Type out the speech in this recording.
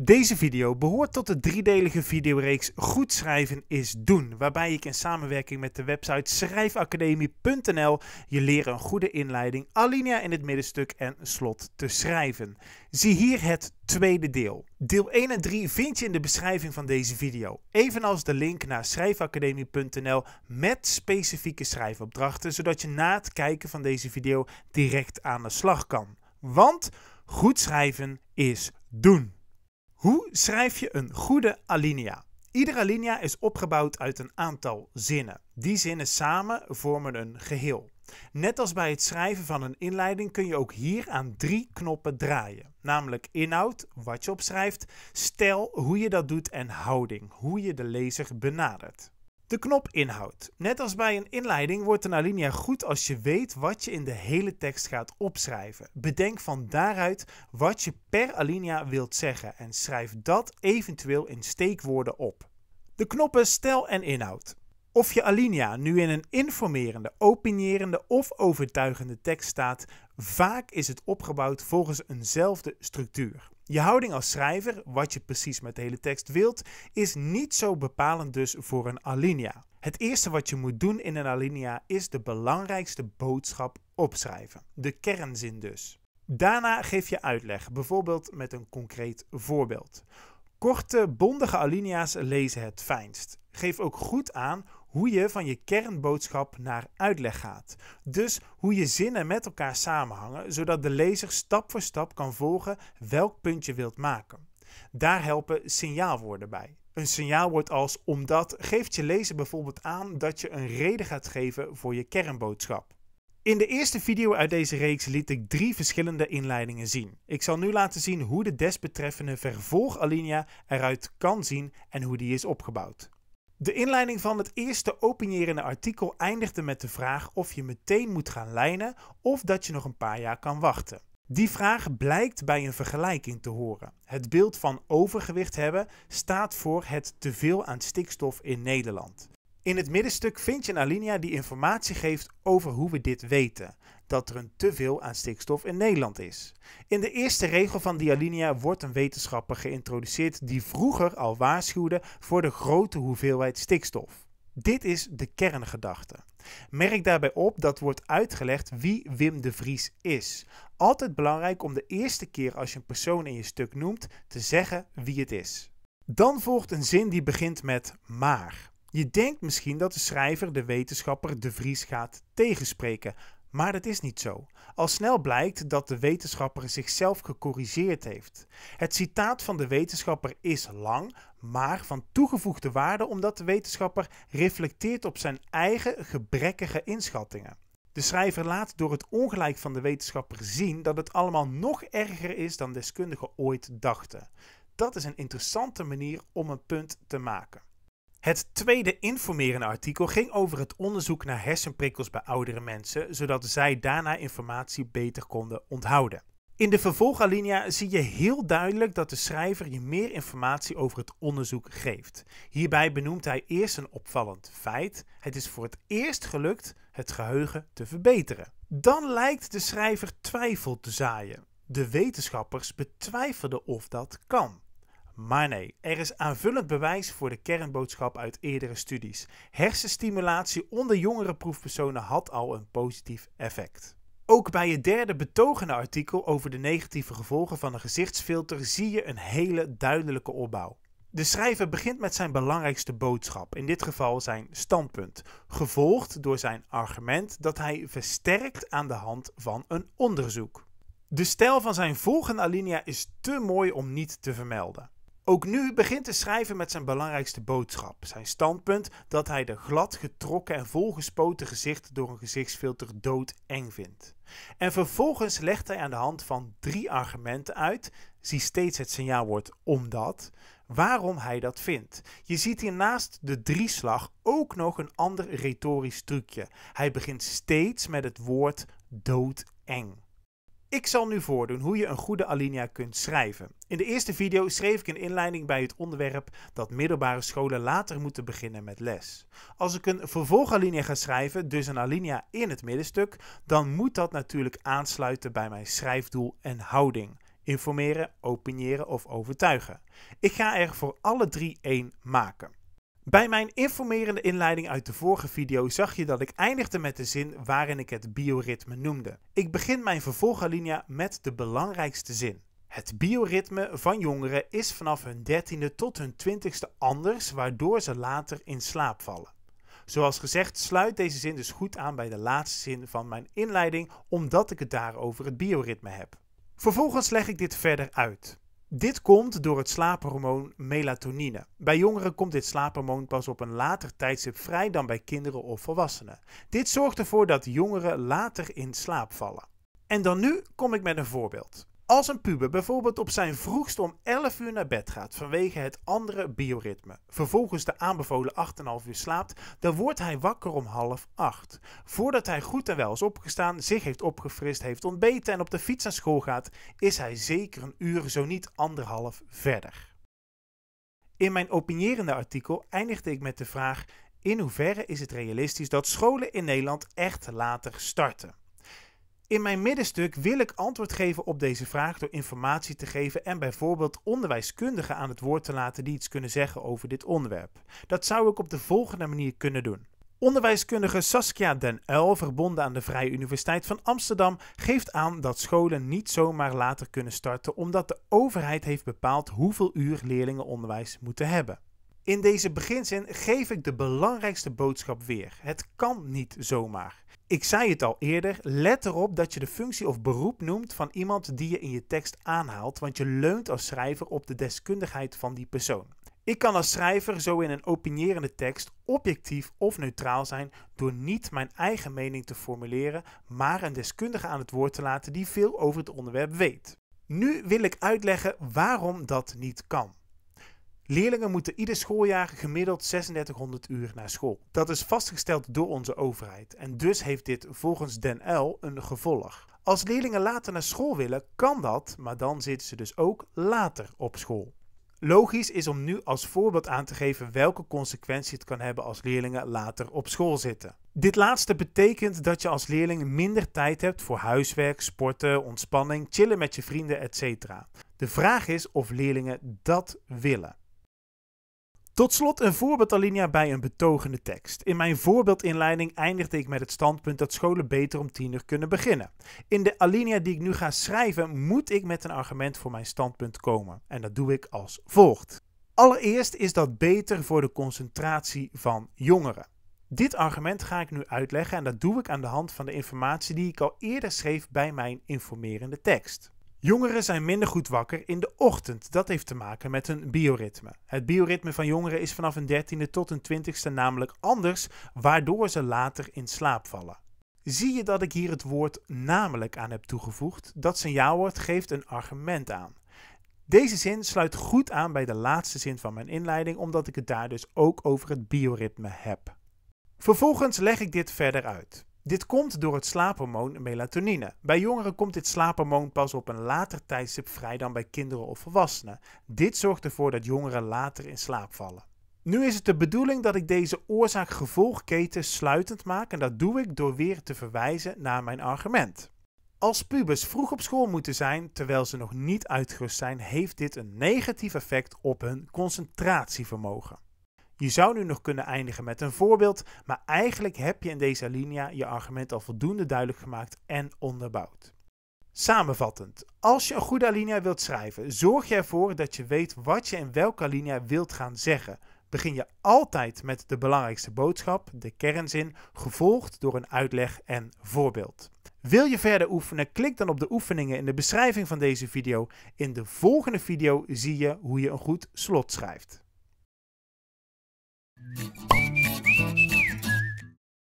Deze video behoort tot de driedelige videoreeks Goed schrijven is doen, waarbij ik in samenwerking met de website schrijfacademie.nl je leren een goede inleiding, alinea in het middenstuk en slot te schrijven. Zie hier het tweede deel. Deel 1 en 3 vind je in de beschrijving van deze video, evenals de link naar schrijfacademie.nl met specifieke schrijfopdrachten, zodat je na het kijken van deze video direct aan de slag kan. Want goed schrijven is doen schrijf je een goede alinea? Iedere alinea is opgebouwd uit een aantal zinnen. Die zinnen samen vormen een geheel. Net als bij het schrijven van een inleiding kun je ook hier aan drie knoppen draaien. Namelijk inhoud, wat je opschrijft, stijl, hoe je dat doet en houding, hoe je de lezer benadert. De knop inhoud. Net als bij een inleiding wordt een alinea goed als je weet wat je in de hele tekst gaat opschrijven. Bedenk van daaruit wat je per alinea wilt zeggen en schrijf dat eventueel in steekwoorden op. De knoppen stel en inhoud. Of je alinea nu in een informerende, opinierende of overtuigende tekst staat, vaak is het opgebouwd volgens eenzelfde structuur. Je houding als schrijver, wat je precies met de hele tekst wilt, is niet zo bepalend dus voor een alinea. Het eerste wat je moet doen in een alinea is de belangrijkste boodschap opschrijven, de kernzin dus. Daarna geef je uitleg, bijvoorbeeld met een concreet voorbeeld. Korte, bondige alinea's lezen het fijnst. Geef ook goed aan hoe je van je kernboodschap naar uitleg gaat. Dus hoe je zinnen met elkaar samenhangen, zodat de lezer stap voor stap kan volgen welk punt je wilt maken. Daar helpen signaalwoorden bij. Een signaalwoord als omdat geeft je lezer bijvoorbeeld aan dat je een reden gaat geven voor je kernboodschap. In de eerste video uit deze reeks liet ik drie verschillende inleidingen zien. Ik zal nu laten zien hoe de desbetreffende vervolgalinea eruit kan zien en hoe die is opgebouwd. De inleiding van het eerste opinierende artikel eindigde met de vraag of je meteen moet gaan lijnen of dat je nog een paar jaar kan wachten. Die vraag blijkt bij een vergelijking te horen. Het beeld van overgewicht hebben staat voor het teveel aan stikstof in Nederland. In het middenstuk vind je een alinea die informatie geeft over hoe we dit weten dat er een teveel aan stikstof in Nederland is. In de eerste regel van die alinea wordt een wetenschapper geïntroduceerd die vroeger al waarschuwde voor de grote hoeveelheid stikstof. Dit is de kerngedachte. Merk daarbij op dat wordt uitgelegd wie Wim de Vries is. Altijd belangrijk om de eerste keer als je een persoon in je stuk noemt te zeggen wie het is. Dan volgt een zin die begint met maar. Je denkt misschien dat de schrijver de wetenschapper de Vries gaat tegenspreken, maar dat is niet zo. Al snel blijkt dat de wetenschapper zichzelf gecorrigeerd heeft. Het citaat van de wetenschapper is lang, maar van toegevoegde waarde omdat de wetenschapper reflecteert op zijn eigen gebrekkige inschattingen. De schrijver laat door het ongelijk van de wetenschapper zien dat het allemaal nog erger is dan deskundigen ooit dachten. Dat is een interessante manier om een punt te maken. Het tweede informerende artikel ging over het onderzoek naar hersenprikkels bij oudere mensen, zodat zij daarna informatie beter konden onthouden. In de vervolgalinea zie je heel duidelijk dat de schrijver je meer informatie over het onderzoek geeft. Hierbij benoemt hij eerst een opvallend feit: het is voor het eerst gelukt het geheugen te verbeteren. Dan lijkt de schrijver twijfel te zaaien. De wetenschappers betwijfelden of dat kan. Maar nee, er is aanvullend bewijs voor de kernboodschap uit eerdere studies. Hersenstimulatie onder jongere proefpersonen had al een positief effect. Ook bij het derde betogende artikel over de negatieve gevolgen van een gezichtsfilter zie je een hele duidelijke opbouw. De schrijver begint met zijn belangrijkste boodschap, in dit geval zijn standpunt, gevolgd door zijn argument dat hij versterkt aan de hand van een onderzoek. De stijl van zijn volgende alinea is te mooi om niet te vermelden. Ook nu begint te schrijven met zijn belangrijkste boodschap, zijn standpunt dat hij de glad getrokken en volgespoten gezichten door een gezichtsfilter doodeng vindt. En vervolgens legt hij aan de hand van drie argumenten uit, zie steeds het signaalwoord omdat, waarom hij dat vindt. Je ziet hier naast de drieslag ook nog een ander retorisch trucje. Hij begint steeds met het woord doodeng. Ik zal nu voordoen hoe je een goede alinea kunt schrijven. In de eerste video schreef ik een inleiding bij het onderwerp dat middelbare scholen later moeten beginnen met les. Als ik een vervolgalinea ga schrijven, dus een alinea in het middenstuk, dan moet dat natuurlijk aansluiten bij mijn schrijfdoel en houding. Informeren, opiniëren of overtuigen. Ik ga er voor alle drie één maken. Bij mijn informerende inleiding uit de vorige video zag je dat ik eindigde met de zin waarin ik het bioritme noemde. Ik begin mijn vervolgalinea met de belangrijkste zin. Het bioritme van jongeren is vanaf hun dertiende tot hun twintigste anders, waardoor ze later in slaap vallen. Zoals gezegd sluit deze zin dus goed aan bij de laatste zin van mijn inleiding, omdat ik het daarover het bioritme heb. Vervolgens leg ik dit verder uit. Dit komt door het slaaphormoon melatonine. Bij jongeren komt dit slaaphormoon pas op een later tijdstip vrij dan bij kinderen of volwassenen. Dit zorgt ervoor dat jongeren later in slaap vallen. En dan nu kom ik met een voorbeeld. Als een puber bijvoorbeeld op zijn vroegst om 11 uur naar bed gaat vanwege het andere bioritme, vervolgens de aanbevolen 8,5 uur slaapt, dan wordt hij wakker om half 8. Voordat hij goed en wel is opgestaan, zich heeft opgefrist, heeft ontbeten en op de fiets naar school gaat, is hij zeker een uur, zo niet anderhalf verder. In mijn opinierende artikel eindigde ik met de vraag: in hoeverre is het realistisch dat scholen in Nederland echt later starten? In mijn middenstuk wil ik antwoord geven op deze vraag door informatie te geven en bijvoorbeeld onderwijskundigen aan het woord te laten die iets kunnen zeggen over dit onderwerp. Dat zou ik op de volgende manier kunnen doen. Onderwijskundige Saskia Den El, verbonden aan de Vrije Universiteit van Amsterdam, geeft aan dat scholen niet zomaar later kunnen starten omdat de overheid heeft bepaald hoeveel uur leerlingen onderwijs moeten hebben. In deze beginzin geef ik de belangrijkste boodschap weer. Het kan niet zomaar. Ik zei het al eerder, let erop dat je de functie of beroep noemt van iemand die je in je tekst aanhaalt, want je leunt als schrijver op de deskundigheid van die persoon. Ik kan als schrijver zo in een opinierende tekst objectief of neutraal zijn door niet mijn eigen mening te formuleren, maar een deskundige aan het woord te laten die veel over het onderwerp weet. Nu wil ik uitleggen waarom dat niet kan. Leerlingen moeten ieder schooljaar gemiddeld 3600 uur naar school. Dat is vastgesteld door onze overheid en dus heeft dit volgens Den L een gevolg. Als leerlingen later naar school willen, kan dat, maar dan zitten ze dus ook later op school. Logisch is om nu als voorbeeld aan te geven welke consequentie het kan hebben als leerlingen later op school zitten. Dit laatste betekent dat je als leerling minder tijd hebt voor huiswerk, sporten, ontspanning, chillen met je vrienden, etc. De vraag is of leerlingen dat willen. Tot slot een voorbeeld Alinea bij een betogende tekst. In mijn voorbeeldinleiding eindigde ik met het standpunt dat scholen beter om tien uur kunnen beginnen. In de Alinea die ik nu ga schrijven moet ik met een argument voor mijn standpunt komen. En dat doe ik als volgt. Allereerst is dat beter voor de concentratie van jongeren. Dit argument ga ik nu uitleggen en dat doe ik aan de hand van de informatie die ik al eerder schreef bij mijn informerende tekst. Jongeren zijn minder goed wakker in de ochtend. Dat heeft te maken met hun bioritme. Het bioritme van jongeren is vanaf een 13e tot een 20e namelijk anders, waardoor ze later in slaap vallen. Zie je dat ik hier het woord namelijk aan heb toegevoegd? Dat signaalwoord geeft een argument aan. Deze zin sluit goed aan bij de laatste zin van mijn inleiding, omdat ik het daar dus ook over het bioritme heb. Vervolgens leg ik dit verder uit. Dit komt door het slaaphormoon melatonine. Bij jongeren komt dit slaaphormoon pas op een later tijdstip vrij dan bij kinderen of volwassenen. Dit zorgt ervoor dat jongeren later in slaap vallen. Nu is het de bedoeling dat ik deze oorzaak-gevolgketen sluitend maak en dat doe ik door weer te verwijzen naar mijn argument. Als pubers vroeg op school moeten zijn terwijl ze nog niet uitgerust zijn, heeft dit een negatief effect op hun concentratievermogen. Je zou nu nog kunnen eindigen met een voorbeeld, maar eigenlijk heb je in deze alinea je argument al voldoende duidelijk gemaakt en onderbouwd. Samenvattend, als je een goede alinea wilt schrijven, zorg je ervoor dat je weet wat je in welke alinea wilt gaan zeggen. Begin je altijd met de belangrijkste boodschap, de kernzin, gevolgd door een uitleg en voorbeeld. Wil je verder oefenen? Klik dan op de oefeningen in de beschrijving van deze video. In de volgende video zie je hoe je een goed slot schrijft. Thank you.